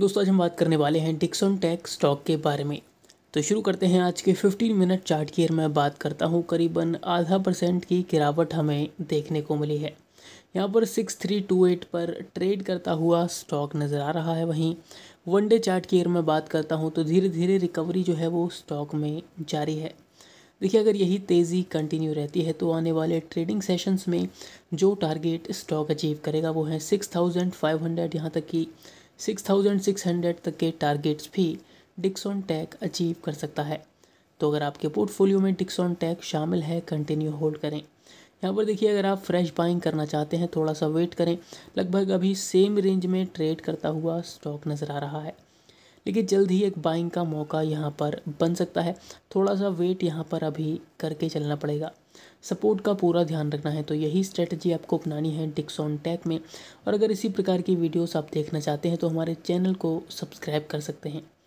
दोस्तों आज हम बात करने वाले हैं डिक्सन टैक स्टॉक के बारे में तो शुरू करते हैं आज के 15 मिनट चार्ट की मैं बात करता हूँ करीबन आधा परसेंट की गिरावट हमें देखने को मिली है यहाँ पर 6328 पर ट्रेड करता हुआ स्टॉक नज़र आ रहा है वहीं वन डे चार्ट की मैं बात करता हूँ तो धीरे धीरे रिकवरी जो है वो स्टॉक में जारी है देखिए अगर यही तेज़ी कंटिन्यू रहती है तो आने वाले ट्रेडिंग सेशंस में जो टारगेट स्टॉक अचीव करेगा वो है सिक्स थाउजेंड फाइव हंड्रेड यहाँ तक कि 6,600 तक के टारगेट्स भी डिक्सॉन टैग अचीव कर सकता है तो अगर आपके पोर्टफोलियो में डिक्सॉन टैग शामिल है कंटिन्यू होल्ड करें यहाँ पर देखिए अगर आप फ्रेश बाइंग करना चाहते हैं थोड़ा सा वेट करें लगभग अभी सेम रेंज में ट्रेड करता हुआ स्टॉक नज़र आ रहा है लेकिन जल्द ही एक बाइंग का मौका यहाँ पर बन सकता है थोड़ा सा वेट यहाँ पर अभी करके चलना पड़ेगा सपोर्ट का पूरा ध्यान रखना है तो यही स्ट्रेटजी आपको अपनानी है डिक्सॉन टैक में और अगर इसी प्रकार की वीडियोस आप देखना चाहते हैं तो हमारे चैनल को सब्सक्राइब कर सकते हैं